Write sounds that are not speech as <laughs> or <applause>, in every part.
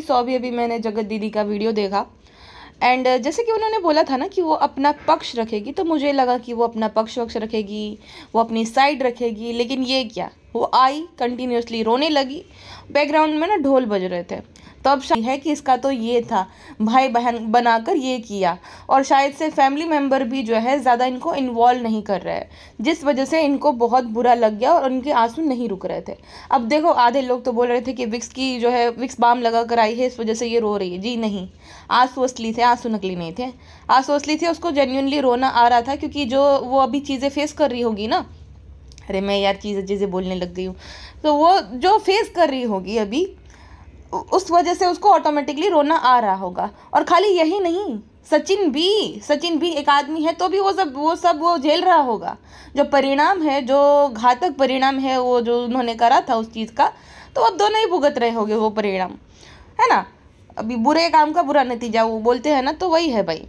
सौ भी अभी मैंने जगत दीदी का वीडियो देखा एंड uh, जैसे कि उन्होंने बोला था ना कि वो अपना पक्ष रखेगी तो मुझे लगा कि वो अपना पक्ष वक्ष रखेगी वो अपनी साइड रखेगी लेकिन ये क्या वो आई कंटिन्यूसली रोने लगी बैकग्राउंड में ना ढोल बज रहे थे तो अब शायद है कि इसका तो ये था भाई बहन बनाकर ये किया और शायद से फैमिली मेम्बर भी जो है ज़्यादा इनको इन्वॉल्व नहीं कर रहे जिस वजह से इनको बहुत बुरा लग गया और उनके आंसू नहीं रुक रहे थे अब देखो आधे लोग तो बोल रहे थे कि विक्स की जो है विक्स बाम लगा कर आई है इस वजह से ये रो रही है जी नहीं आंसू असली थे आंसू नकली नहीं थे आंसू असली थे उसको जेन्यूनली रोना आ रहा था क्योंकि जो वो अभी चीज़ें फेस कर रही होगी ना अरे मैं यार चीज़ें चीज़ें बोलने लग गई हूँ तो वो जो फेस कर रही होगी अभी उस वजह से उसको ऑटोमेटिकली रोना आ रहा होगा और खाली यही नहीं सचिन भी सचिन भी एक आदमी है तो भी वो सब वो सब वो झेल रहा होगा जो परिणाम है जो घातक परिणाम है वो जो उन्होंने करा था उस चीज़ का तो अब दोनों ही भुगत रहे होंगे वो परिणाम है ना अभी बुरे काम का बुरा नतीजा वो बोलते हैं ना तो वही है भाई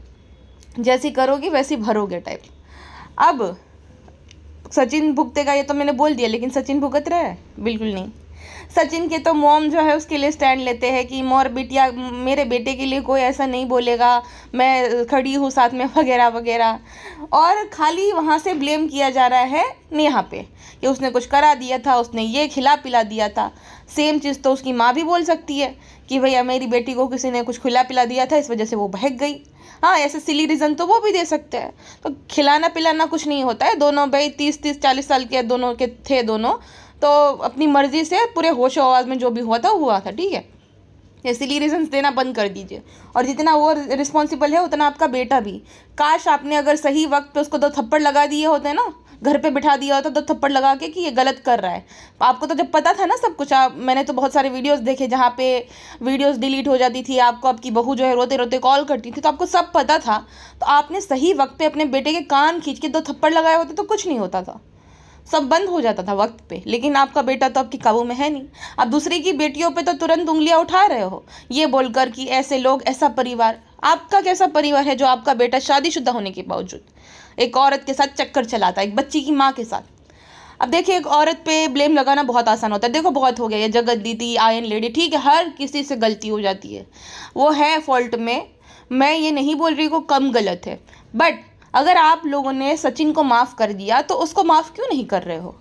जैसी करोगे वैसी भरोगे टाइप अब सचिन भुगतेगा ये तो मैंने बोल दिया लेकिन सचिन भुगत रहा है बिल्कुल नहीं सचिन के तो मोम जो है उसके लिए स्टैंड लेते हैं कि मोर बिटिया मेरे बेटे के लिए कोई ऐसा नहीं बोलेगा मैं खड़ी हूँ साथ में वगैरह वगैरह और खाली वहाँ से ब्लेम किया जा रहा है नेहा पे कि उसने कुछ करा दिया था उसने ये खिला पिला दिया था सेम चीज़ तो उसकी माँ भी बोल सकती है कि भैया मेरी बेटी को किसी ने कुछ खिला पिला दिया था इस वजह से वो बहक गई हाँ ऐसे सिली रीज़न तो वो भी दे सकते हैं तो खिलाना पिलाना कुछ नहीं होता है दोनों भाई तीस तीस चालीस साल के दोनों के थे दोनों तो अपनी मर्ज़ी से पूरे होश आवाज़ में जो भी हुआ था हुआ था ठीक है इसीलिए रीजंस देना बंद कर दीजिए और जितना वो रिस्पॉन्सिबल है उतना आपका बेटा भी काश आपने अगर सही वक्त पे उसको दो थप्पड़ लगा दिए होते ना घर पे बिठा दिया होता तो थप्पड़ लगा के कि ये गलत कर रहा है आपको तो जब पता था ना सब कुछ आप मैंने तो बहुत सारे वीडियोस देखे जहाँ पे वीडियोस डिलीट हो जाती थी आपको आपकी बहू जो है रोते रोते कॉल करती थी तो आपको सब पता था तो आपने सही वक्त पे अपने बेटे के कान खींच के दो थप्पड़ लगाए होते तो कुछ नहीं होता था सब बंद हो जाता था वक्त पे लेकिन आपका बेटा तो आपके काबू में है नहीं आप दूसरे की बेटियों पे तो तुरंत उंगलियां उठा रहे हो ये बोलकर कि ऐसे लोग ऐसा परिवार आपका कैसा परिवार है जो आपका बेटा शादीशुदा होने के बावजूद एक औरत के साथ चक्कर चलाता है एक बच्ची की माँ के साथ अब देखिए एक औरत पे ब्लेम लगाना बहुत आसान होता है देखो बहुत हो गया ये जगत दीदी आयन लेडी ठीक है हर किसी से गलती हो जाती है वो है फॉल्ट में मैं ये नहीं बोल रही को कम गलत है बट अगर आप लोगों ने सचिन को माफ़ कर दिया तो उसको माफ़ क्यों नहीं कर रहे हो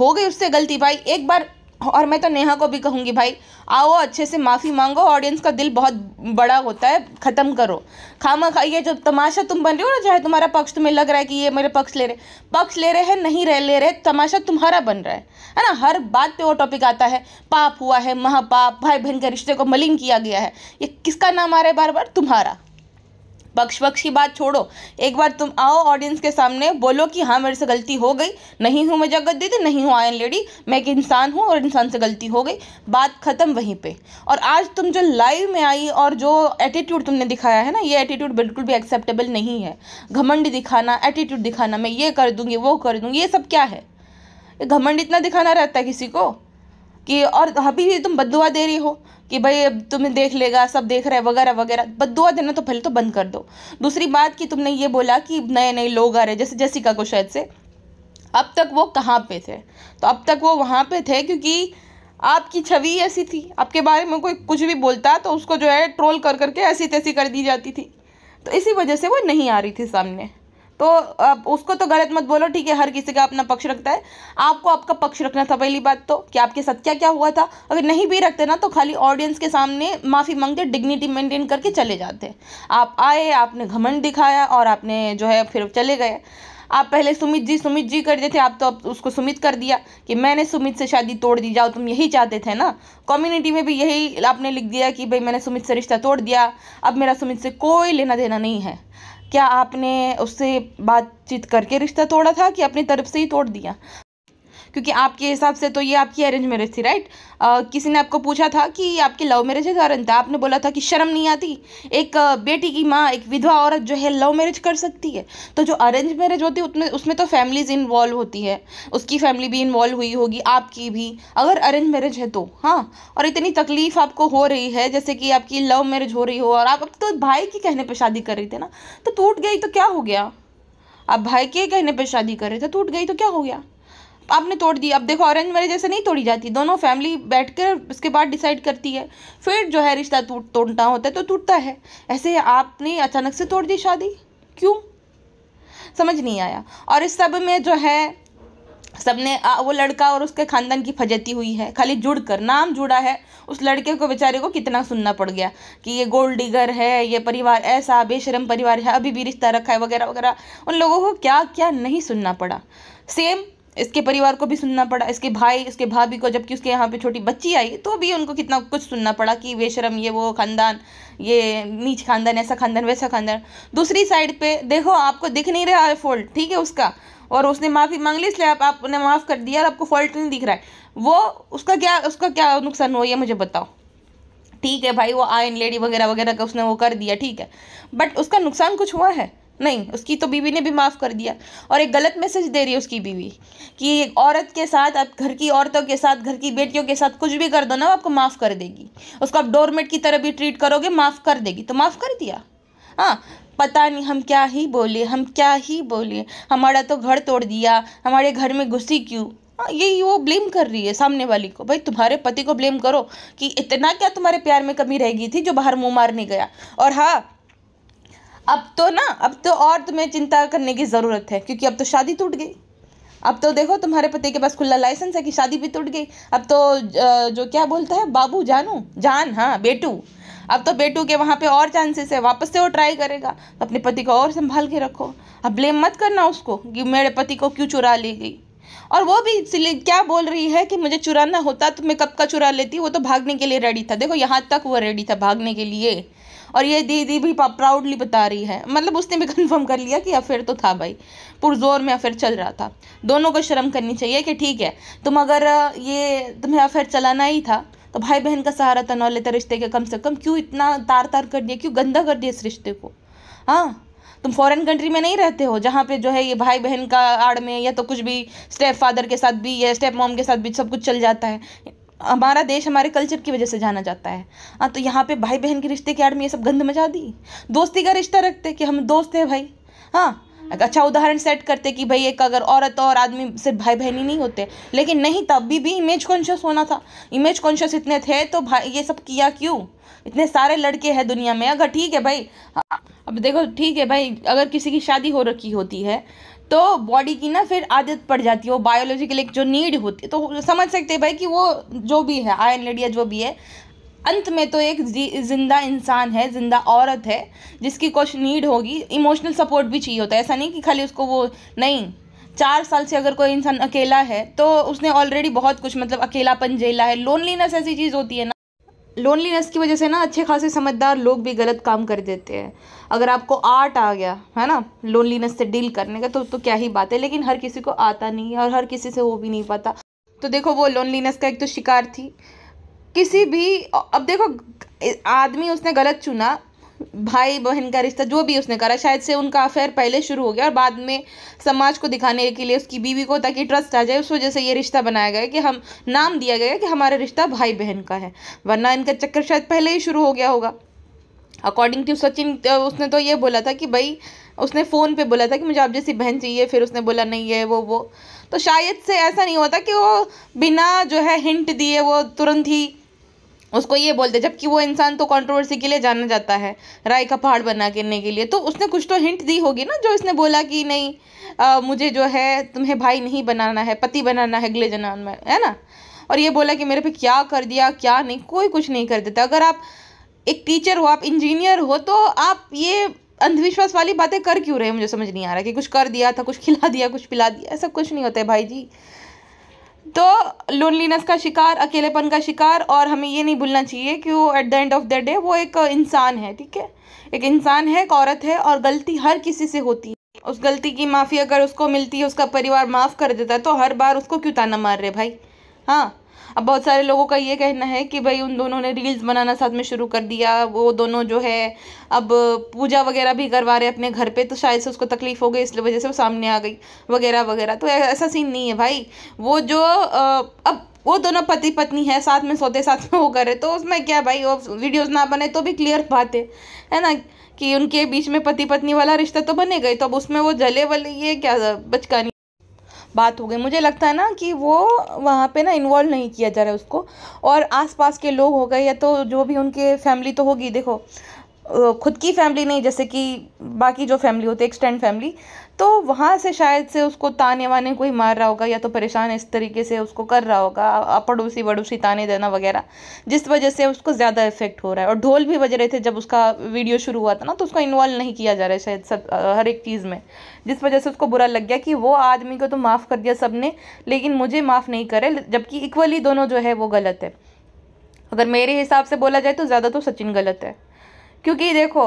हो गई उससे गलती भाई एक बार और मैं तो नेहा को भी कहूँगी भाई आओ अच्छे से माफ़ी मांगो ऑडियंस का दिल बहुत बड़ा होता है ख़त्म करो खामा खा ये जो तमाशा तुम बन रहे हो ना चाहे तुम्हारा पक्ष तुम्हें लग रहा है कि ये मेरे पक्ष ले रहे पक्ष ले रहे हैं नहीं रह ले रहे तमाशा तुम्हारा बन रहा है है ना हर बात पे वो टॉपिक आता है पाप हुआ है महापाप भाई बहन के रिश्ते को मलिन किया गया है ये किसका नाम आ रहा है बार बार तुम्हारा पक्ष पक्ष की बात छोड़ो एक बार तुम आओ ऑडियंस के सामने बोलो कि हाँ मेरे से गलती हो गई नहीं हूँ मैं जगत दीदी नहीं हूँ आयन लेडी मैं एक इंसान हूँ और इंसान से गलती हो गई बात ख़त्म वहीं पे और आज तुम जो लाइव में आई और जो एटीट्यूड तुमने दिखाया है ना ये एटीट्यूड बिल्कुल भी एक्सेप्टेबल नहीं है घमंड दिखाना एटीट्यूड दिखाना मैं ये कर दूँगी वो कर दूँगी ये सब क्या है घमंड इतना दिखाना रहता है किसी को कि और अभी भी तुम बदुआ दे रही हो कि भाई अब तुम्हें देख लेगा सब देख रहा है वगैरह वगैरह बदुआ देना तो पहले तो बंद कर दो दूसरी बात कि तुमने ये बोला कि नए नए लोग आ रहे जैसे जैसिका को शायद से अब तक वो कहाँ पे थे तो अब तक वो वहाँ पे थे क्योंकि आपकी छवि ऐसी थी आपके बारे में कोई कुछ भी बोलता तो उसको जो है ट्रोल कर करके ऐसी तैसी कर दी जाती थी तो इसी वजह से वो नहीं आ रही थी सामने तो अब उसको तो गलत मत बोलो ठीक है हर किसी का अपना पक्ष रखता है आपको आपका पक्ष रखना था पहली बात तो कि आपके साथ क्या क्या हुआ था अगर नहीं भी रखते ना तो खाली ऑडियंस के सामने माफ़ी मांगते डिग्निटी मेंटेन करके चले जाते आप आए आपने घमंड दिखाया और आपने जो है फिर चले गए आप पहले सुमित जी सुमित जी कर थे आप तो अब उसको सुमित कर दिया कि मैंने सुमित से शादी तोड़ दी जाओ तुम यही चाहते थे ना कम्युनिटी में भी यही आपने लिख दिया कि भाई मैंने सुमित से रिश्ता तोड़ दिया अब मेरा सुमित से कोई लेना देना नहीं है क्या आपने उससे बातचीत करके रिश्ता तोड़ा था कि अपनी तरफ से ही तोड़ दिया क्योंकि आपके हिसाब से तो ये आपकी अरेंज मैरिज थी राइट आ, किसी ने आपको पूछा था कि आपकी लव मैरिज है कारण था आपने बोला था कि शर्म नहीं आती एक बेटी की माँ एक विधवा औरत जो है लव मैरिज कर सकती है तो जो अरेंज मैरिज होती है उसमें उसमें तो फैमिलीज इन्वॉल्व होती है उसकी फैमिली भी इन्वॉल्व हुई होगी आपकी भी अगर अरेंज मैरिज है तो हाँ और इतनी तकलीफ आपको हो रही है जैसे कि आपकी लव मैरिज हो रही हो और आप अब तो भाई के कहने पर शादी कर रही थे ना तो टूट गई तो क्या हो गया आप भाई के कहने पर शादी कर रहे थे टूट गई तो क्या हो गया आपने तोड़ दी अब देखो ऑरेंज मैरिज जैसे नहीं तोड़ी जाती दोनों फैमिली बैठ कर उसके बाद डिसाइड करती है फिर जो है रिश्ता टूट तोड़ना होता है तो टूटता है ऐसे आपने अचानक से तोड़ दी शादी क्यों समझ नहीं आया और इस सब में जो है सबने वो लड़का और उसके खानदान की फजती हुई है खाली जुड़ कर नाम जुड़ा है उस लड़के को बेचारे को कितना सुनना पड़ गया कि ये गोल्ड डिगर है ये परिवार ऐसा बेशरम परिवार है अभी भी रिश्ता रखा है वगैरह वगैरह उन लोगों को क्या क्या नहीं सुनना पड़ा सेम इसके परिवार को भी सुनना पड़ा इसके भाई इसके भाभी को जबकि उसके यहाँ पे छोटी बच्ची आई तो भी उनको कितना कुछ सुनना पड़ा कि शर्म ये वो ख़ानदान ये नीच खानदान ऐसा खानदान वैसा खानदान दूसरी साइड पे देखो आपको दिख नहीं रहा है फॉल्ट ठीक है उसका और उसने माफ़ी मांग ली इसलिए आप आपने माफ़ कर दिया और आपको फॉल्ट नहीं दिख रहा है वो उसका क्या उसका क्या नुकसान हुआ ये मुझे बताओ ठीक है भाई वो आयन लेडी वगैरह वगैरह का उसने वो कर दिया ठीक है बट उसका नुकसान कुछ हुआ है नहीं उसकी तो बीवी ने भी माफ़ कर दिया और एक गलत मैसेज दे रही है उसकी बीवी कि एक औरत के साथ आप घर की औरतों के साथ घर की बेटियों के साथ कुछ भी कर दो ना वो आपको माफ़ कर देगी उसको आप डोरमेट की तरह भी ट्रीट करोगे माफ़ कर देगी तो माफ़ कर दिया हाँ पता नहीं हम क्या ही बोले हम क्या ही बोले हमारा तो घर तोड़ दिया हमारे घर में घुसी क्यों हाँ, यही वो ब्लेम कर रही है सामने वाली को भाई तुम्हारे पति को ब्लेम करो कि इतना क्या तुम्हारे प्यार में कमी रह गई थी जो बाहर मुंह मारने गया और हाँ अब तो ना अब तो और तुम्हें चिंता करने की ज़रूरत है क्योंकि अब तो शादी टूट गई अब तो देखो तुम्हारे पति के पास खुला लाइसेंस है कि शादी भी टूट गई अब तो जो क्या बोलता है बाबू जानू जान हाँ बेटू अब तो बेटू के वहाँ पे और चांसेस है वापस से वो ट्राई करेगा तो अपने पति को और संभाल के रखो अब ब्लेम मत करना उसको कि मेरे पति को क्यों चुरा ली गई और वो भी इसलिए क्या बोल रही है कि मुझे चुराना होता तो मैं कब का चुरा लेती वो तो भागने के लिए रेडी था देखो यहाँ तक वो रेडी था भागने के लिए और ये दीदी भी प्राउडली बता रही है मतलब उसने भी कंफर्म <laughs> कर लिया कि अफेयर तो था भाई पुरजोर में अफेयर चल रहा था दोनों को शर्म करनी चाहिए कि ठीक है तुम अगर ये तुम्हें अफेयर चलाना ही था तो भाई बहन का सहारा तनाव लेते रिश्ते के कम से कम क्यों इतना तार तार कर दिया क्यों गंदा कर दिया इस रिश्ते को हाँ तुम फॉरेन कंट्री में नहीं रहते हो जहाँ पे जो है ये भाई बहन का आड़ में या तो कुछ भी स्टेप फादर के साथ भी या स्टेप मॉम के साथ भी सब कुछ चल जाता है हमारा देश हमारे कल्चर की वजह से जाना जाता है हाँ तो यहाँ पे भाई बहन के रिश्ते के आड़ में ये सब गंद मचा दी दोस्ती का रिश्ता रखते कि हम दोस्त हैं भाई हाँ अच्छा उदाहरण सेट करते कि भाई एक अगर औरत और आदमी सिर्फ भाई बहन ही नहीं होते लेकिन नहीं भी भी इमेज कॉन्शियस होना था इमेज कॉन्शियस इतने थे तो भाई ये सब किया क्यों इतने सारे लड़के हैं दुनिया में अगर ठीक है भाई हाँ, अब देखो ठीक है भाई अगर किसी की शादी हो रखी होती है तो बॉडी की ना फिर आदत पड़ जाती है वो बायोलॉजिकल एक जो नीड होती है तो समझ सकते हैं भाई कि वो जो भी है आयरन लेडी या जो भी है अंत में तो एक जिंदा इंसान है जिंदा औरत है जिसकी कुछ नीड होगी इमोशनल सपोर्ट भी चाहिए होता है ऐसा नहीं कि खाली उसको वो नहीं चार साल से अगर कोई इंसान अकेला है तो उसने ऑलरेडी बहुत कुछ मतलब अकेलापन झेला है लोनलीनेस ऐसी चीज़ होती है ना लोनलीनेस की वजह से ना अच्छे खासे समझदार लोग भी गलत काम कर देते हैं अगर आपको आर्ट आ गया है ना लोनलीनेस से डील करने का तो तो क्या ही बात है लेकिन हर किसी को आता नहीं है और हर किसी से वो भी नहीं पाता तो देखो वो लोनलीनेस का एक तो शिकार थी किसी भी अब देखो आदमी उसने गलत चुना भाई बहन का रिश्ता जो भी उसने करा शायद से उनका अफेयर पहले शुरू हो गया और बाद में समाज को दिखाने के लिए उसकी बीवी को ताकि ट्रस्ट आ जाए उस वजह से ये रिश्ता बनाया गया कि हम नाम दिया गया कि हमारा रिश्ता भाई बहन का है वरना इनका चक्कर शायद पहले ही शुरू हो गया होगा अकॉर्डिंग टू सचिन तो उसने तो ये बोला था कि भाई उसने फ़ोन पे बोला था कि मुझे आप जैसी बहन चाहिए फिर उसने बोला नहीं है वो वो तो शायद से ऐसा नहीं होता कि वो बिना जो है हिंट दिए वो तुरंत ही उसको ये बोलते जबकि वो इंसान तो कंट्रोवर्सी के लिए जाना जाता है राय का पहाड़ बना करने के लिए तो उसने कुछ तो हिंट दी होगी ना जो इसने बोला कि नहीं आ, मुझे जो है तुम्हें भाई नहीं बनाना है पति बनाना है अगले जन्म में है ना और ये बोला कि मेरे पे क्या कर दिया क्या नहीं कोई कुछ नहीं कर देता अगर आप एक टीचर हो आप इंजीनियर हो तो आप ये अंधविश्वास वाली बातें कर क्यों रहे मुझे समझ नहीं आ रहा कि कुछ कर दिया था कुछ खिला दिया कुछ पिला दिया ऐसा कुछ नहीं होता है भाई जी तो लोनलीनेस का शिकार अकेलेपन का शिकार और हमें ये नहीं भूलना चाहिए कि वो at the end of the day वो एक इंसान है ठीक है एक इंसान है एक औरत है और गलती हर किसी से होती है उस गलती की माफ़ी अगर उसको मिलती है उसका परिवार माफ़ कर देता है तो हर बार उसको क्यों ताना मार रहे भाई हाँ अब बहुत सारे लोगों का ये कहना है कि भाई उन दोनों ने रील्स बनाना साथ में शुरू कर दिया वो दोनों जो है अब पूजा वगैरह भी करवा रहे अपने घर पे तो शायद से उसको तकलीफ़ हो गई इसलिए वजह से वो सामने आ गई वगैरह वगैरह तो ऐसा सीन नहीं है भाई वो जो अब वो दोनों पति पत्नी है साथ में सोते साथ में वो करे तो उसमें क्या भाई वो वीडियोज़ ना बने तो भी क्लियर बात है है ना कि उनके बीच में पति पत्नी वाला रिश्ता तो बने गए तो अब उसमें वो जले वले ये क्या बचकानी बात हो गई मुझे लगता है ना कि वो वहाँ पे ना इन्वॉल्व नहीं किया जा रहा है उसको और आसपास के लोग हो गए या तो जो भी उनके फैमिली तो होगी देखो खुद की फैमिली नहीं जैसे कि बाकी जो फैमिली होती है एक्सटेंड फैमिली तो वहाँ से शायद से उसको ताने वाने कोई मार रहा होगा या तो परेशान इस तरीके से उसको कर रहा होगा पड़ोसी वड़ोसी ताने देना वगैरह जिस वजह से उसको ज़्यादा इफेक्ट हो रहा है और ढोल भी बज रहे थे जब उसका वीडियो शुरू हुआ था ना तो उसको इन्वॉल्व नहीं किया जा रहा है शायद सब हर एक चीज़ में जिस वजह से उसको बुरा लग गया कि वो आदमी को तो माफ़ कर दिया सब ने लेकिन मुझे माफ़ नहीं करे जबकि इक्वली दोनों जो है वो गलत है अगर मेरे हिसाब से बोला जाए तो ज़्यादा तो सचिन गलत है क्योंकि देखो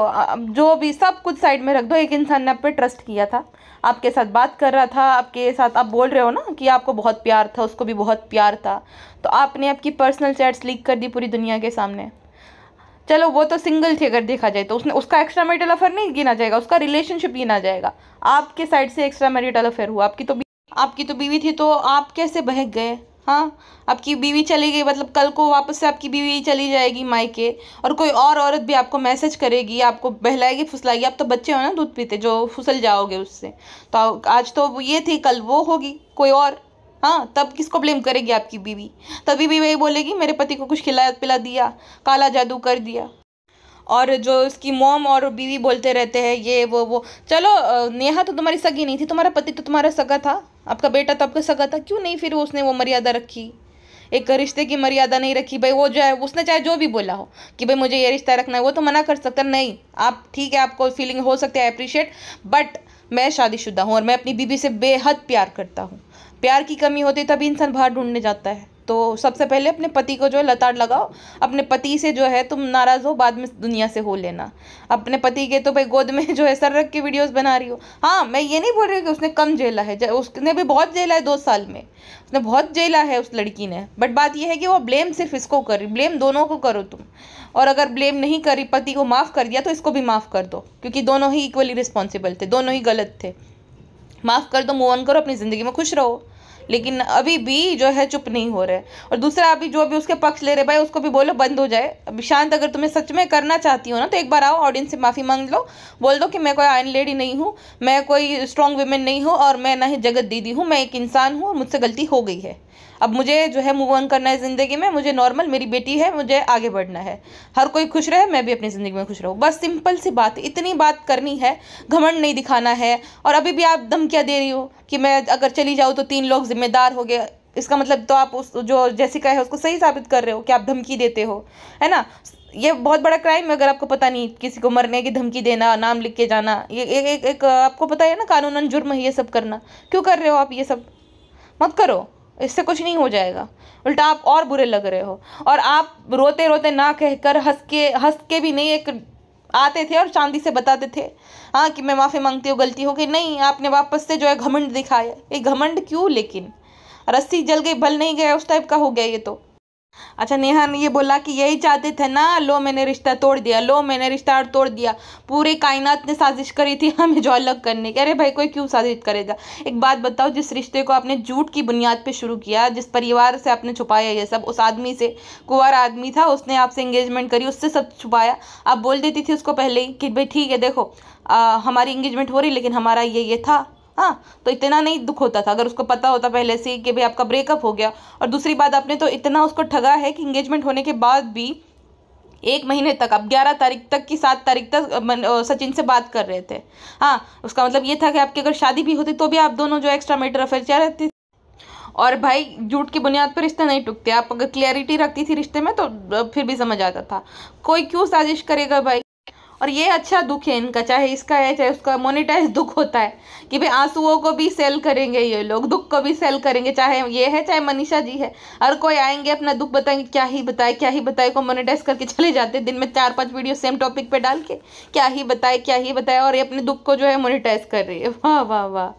जो भी सब कुछ साइड में रख दो एक इंसान ने आप पे ट्रस्ट किया था आपके साथ बात कर रहा था आपके साथ आप बोल रहे हो ना कि आपको बहुत प्यार था उसको भी बहुत प्यार था तो आपने आपकी पर्सनल चैट्स लीक कर दी पूरी दुनिया के सामने चलो वो तो सिंगल थी अगर देखा जाए तो उसने उसका एक्स्ट्रा मेरिटल अफेयर नहीं गिना जाएगा उसका रिलेशनशिप गिना जाएगा आपके साइड से एक्स्ट्रा मेरिटल अफेयर हुआ आपकी तो आपकी तो बीवी थी तो आप कैसे बहक गए हाँ आपकी बीवी चली गई मतलब कल को वापस से आपकी बीवी चली जाएगी मायके और कोई और औरत भी आपको मैसेज करेगी आपको बहलाएगी फुसलाएगी आप तो बच्चे हो ना दूध पीते जो फुसल जाओगे उससे तो आज तो ये थी कल वो होगी कोई और हाँ तब किसको ब्लेम करेगी आपकी बीवी तभी भी वही बोलेगी मेरे पति को कुछ खिला पिला दिया काला जादू कर दिया और जो उसकी मोम और बीवी बोलते रहते हैं ये वो वो चलो नेहा तो तुम्हारी सगी नहीं थी तुम्हारा पति तो तुम्हारा सगा था आपका बेटा तो आपका सगा था क्यों नहीं फिर उसने वो मर्यादा रखी एक रिश्ते की मर्यादा नहीं रखी भाई वो जो है उसने चाहे जो भी बोला हो कि भाई मुझे ये रिश्ता रखना है वो तो मना कर सकता नहीं आप ठीक है आपको फीलिंग हो सकती है अप्रिशिएट बट मैं शादीशुदा हूँ और मैं अपनी बीबी से बेहद प्यार करता हूँ प्यार की कमी होती तभी इंसान बाहर ढूंढने जाता है तो सबसे पहले अपने पति को जो है लताड़ लगाओ अपने पति से जो है तुम नाराज़ हो बाद में दुनिया से हो लेना अपने पति के तो भाई गोद में <laughs> जो है सर रख के वीडियोस बना रही हो हाँ मैं ये नहीं बोल रही कि उसने कम जेला है उसने भी बहुत जेला है दो साल में उसने बहुत जेला है उस लड़की ने बट बात यह है कि वो ब्लेम सिर्फ इसको कर रही ब्लेम दोनों को करो तुम और अगर ब्लेम नहीं करी पति को माफ़ कर दिया तो इसको भी माफ़ कर दो क्योंकि दोनों ही इक्वली रिस्पॉन्सिबल थे दोनों ही गलत थे माफ़ कर दो मूव ऑन करो अपनी ज़िंदगी में खुश रहो लेकिन अभी भी जो है चुप नहीं हो रहे और दूसरा अभी जो भी उसके पक्ष ले रहे भाई उसको भी बोलो बंद हो जाए अभी शांत अगर तुम्हें सच में करना चाहती हो ना तो एक बार आओ ऑडियंस से माफ़ी मांग लो बोल दो कि मैं कोई आयन लेडी नहीं हूँ मैं कोई स्ट्रॉन्ग वुमेन नहीं हूँ और मैं ना ही जगत दीदी हूँ मैं एक इंसान हूँ और मुझसे गलती हो गई है अब मुझे जो है मूव ऑन करना है ज़िंदगी में मुझे नॉर्मल मेरी बेटी है मुझे आगे बढ़ना है हर कोई खुश रहे मैं भी अपनी ज़िंदगी में खुश रहूँ बस सिंपल सी बात इतनी बात करनी है घमंड नहीं दिखाना है और अभी भी आप धमकियाँ दे रही हो कि मैं अगर चली जाऊँ तो तीन लोग जिम्मेदार हो गए इसका मतलब तो आप उस जो जैसिका है उसको सही साबित कर रहे हो कि आप धमकी देते हो है ना ये बहुत बड़ा क्राइम है अगर आपको पता नहीं किसी को मरने की धमकी देना नाम लिख के जाना ये एक एक, एक आपको पता है ना कानूनन जुर्म है ये सब करना क्यों कर रहे हो आप ये सब मत करो इससे कुछ नहीं हो जाएगा उल्टा आप और बुरे लग रहे हो और आप रोते रोते ना कहकर हंस के हंस के भी नहीं एक आते थे और चांदी से बताते थे हाँ कि मैं माफ़ी मांगती हूँ गलती हो गई नहीं आपने वापस से जो है घमंड दिखाया ये घमंड क्यों लेकिन रस्सी जल गई भल नहीं गया उस टाइप का हो गया ये तो अच्छा नेहा ने ये बोला कि यही चाहते थे ना लो मैंने रिश्ता तोड़ दिया लो मैंने रिश्ता तोड़ दिया पूरे कायनात ने साजिश करी थी <laughs> हमें जो अलग करने की अरे भाई कोई क्यों साजिश करेगा एक बात बताओ जिस रिश्ते को आपने झूठ की बुनियाद पे शुरू किया जिस परिवार से आपने छुपाया ये सब उस आदमी से कुंवर आदमी था उसने आपसे इंगेजमेंट करी उससे सब छुपाया आप बोल देती थी उसको पहले ही कि भाई ठीक है देखो आ, हमारी इंगेजमेंट हो रही लेकिन हमारा ये ये था हाँ तो इतना नहीं दुख होता था अगर उसको पता होता पहले से कि भाई आपका ब्रेकअप हो गया और दूसरी बात आपने तो इतना उसको ठगा है कि इंगेजमेंट होने के बाद भी एक महीने तक आप ग्यारह तारीख तक की सात तारीख तक सचिन से बात कर रहे थे हाँ उसका मतलब ये था कि आपकी अगर शादी भी होती तो भी आप दोनों जो एक्स्ट्रा मेटर अफेयर चाह रहती और भाई झूठ की बुनियाद पर रिश्ते नहीं टूटते आप अगर क्लियरिटी रखती थी रिश्ते में तो फिर भी समझ आता था कोई क्यों साजिश करेगा भाई और ये अच्छा दुख है इनका चाहे इसका है चाहे उसका मोनिटाइज दुख होता है कि भाई आंसुओं को भी सेल करेंगे ये लोग दुख को भी सेल करेंगे चाहे ये है चाहे मनीषा जी है हर कोई आएंगे अपना दुख बताएंगे क्या ही बताए क्या ही बताए को मोनिटाइज करके चले जाते दिन में चार पाँच वीडियो सेम टॉपिक पर डाल के क्या ही बताए क्या ही बताए और ये अपने दुख को जो है मोनिटाइज कर रही है वाह वाह वाह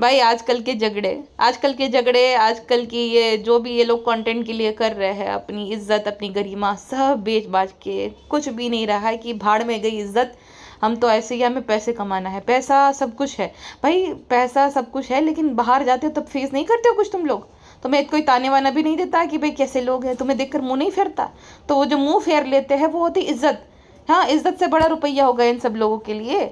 भाई आजकल के झगड़े आजकल के झगड़े आजकल की ये जो भी ये लोग कंटेंट के लिए कर रहे हैं अपनी इज्जत अपनी गरिमा सब बेच बाज के कुछ भी नहीं रहा है कि भाड़ में गई इज़्ज़त हम तो ऐसे ही हमें पैसे कमाना है पैसा सब कुछ है भाई पैसा सब कुछ है लेकिन बाहर जाते हो तब फेस नहीं करते हो कुछ तुम लोग तुम्हें कोई ताने वाना भी नहीं देता कि भाई कैसे लोग हैं तुम्हें देखकर मुंह नहीं फेरता तो वो जो मुंह फेर लेते हैं वो होती इज्जत हाँ इज्जत से बड़ा रुपया होगा इन सब लोगों के लिए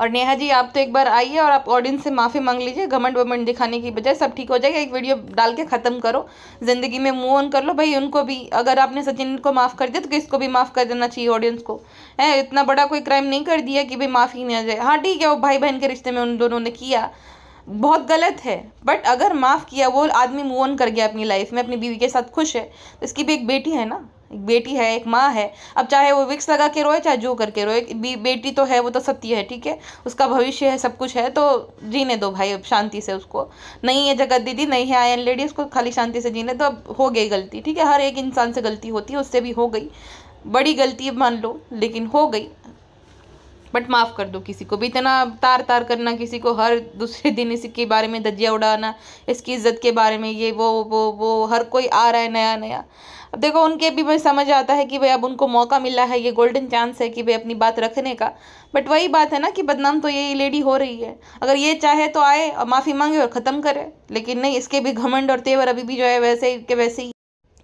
और नेहा जी आप तो एक बार आइए और आप ऑडियंस से माफ़ी मांग लीजिए घमंड वमंड दिखाने की बजाय सब ठीक हो जाएगा एक वीडियो डाल के ख़त्म करो ज़िंदगी में मूव ऑन कर लो भाई उनको भी अगर आपने सचिन को माफ़ कर दिया तो किसको भी माफ़ कर देना चाहिए ऑडियंस को है इतना बड़ा कोई क्राइम नहीं कर दिया कि भाई माफ़ी नहीं आ जाए हाँ ठीक है वो भाई बहन के रिश्ते में उन दोनों ने किया बहुत गलत है बट अगर माफ़ किया वो आदमी मूव ऑन कर गया अपनी लाइफ में अपनी बीवी के साथ खुश है तो इसकी भी एक बेटी है ना एक बेटी है एक माँ है अब चाहे वो विक्स लगा के रोए चाहे जो करके रोए बेटी तो है वो तो सत्य है ठीक है उसका भविष्य है सब कुछ है तो जीने दो भाई अब शांति से उसको नहीं है जगत दीदी नहीं है आयन लेडी उसको खाली शांति से जीने तो अब हो गई गलती ठीक है हर एक इंसान से गलती होती है उससे भी हो गई बड़ी गलती मान लो लेकिन हो गई बट माफ़ कर दो किसी को भी इतना तार तार करना किसी को हर दूसरे दिन इसके बारे में धज्जिया उड़ाना इसकी इज्जत के बारे में ये वो वो वो हर कोई आ रहा है नया नया अब देखो उनके भी मैं समझ आता है कि भाई अब उनको मौका मिला है ये गोल्डन चांस है कि भाई अपनी बात रखने का बट वही बात है ना कि बदनाम तो ये लेडी हो रही है अगर ये चाहे तो आए और माफ़ी मांगे और ख़त्म करे लेकिन नहीं इसके भी घमंड और तेवर अभी भी जो है वैसे के वैसे ही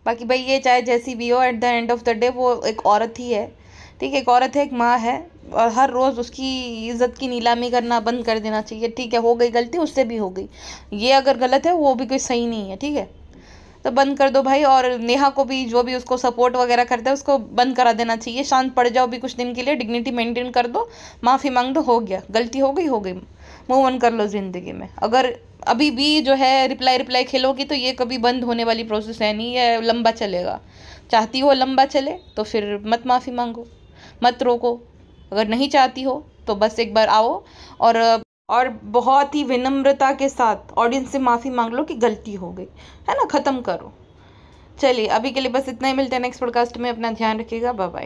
बाकी भाई ये चाहे जैसी भी हो at the end of the day वो एक औरत ही है ठीक है एक औरत है एक माँ है और हर रोज़ उसकी इज़्ज़त की नीलामी करना बंद कर देना चाहिए ठीक है हो गई गलती उससे भी हो गई ये अगर गलत है वो भी कोई सही नहीं है ठीक है तो बंद कर दो भाई और नेहा को भी जो भी उसको सपोर्ट वगैरह करता है उसको बंद करा देना चाहिए शांत पड़ जाओ भी कुछ दिन के लिए डिग्निटी मेंटेन कर दो माफ़ी मांग दो हो गया गलती हो गई हो गई मूव ऑन कर लो ज़िंदगी में अगर अभी भी जो है रिप्लाई रिप्लाई खेलोगी तो ये कभी बंद होने वाली प्रोसेस है नहीं है लंबा चलेगा चाहती हो लंबा चले तो फिर मत माफ़ी मांगो मत रोको अगर नहीं चाहती हो तो बस एक बार आओ और और बहुत ही विनम्रता के साथ ऑडियंस से माफ़ी मांग लो कि गलती हो गई है ना ख़त्म करो चलिए अभी के लिए बस इतना ही मिलते हैं नेक्स्ट पॉडकास्ट में अपना ध्यान रखिएगा बाय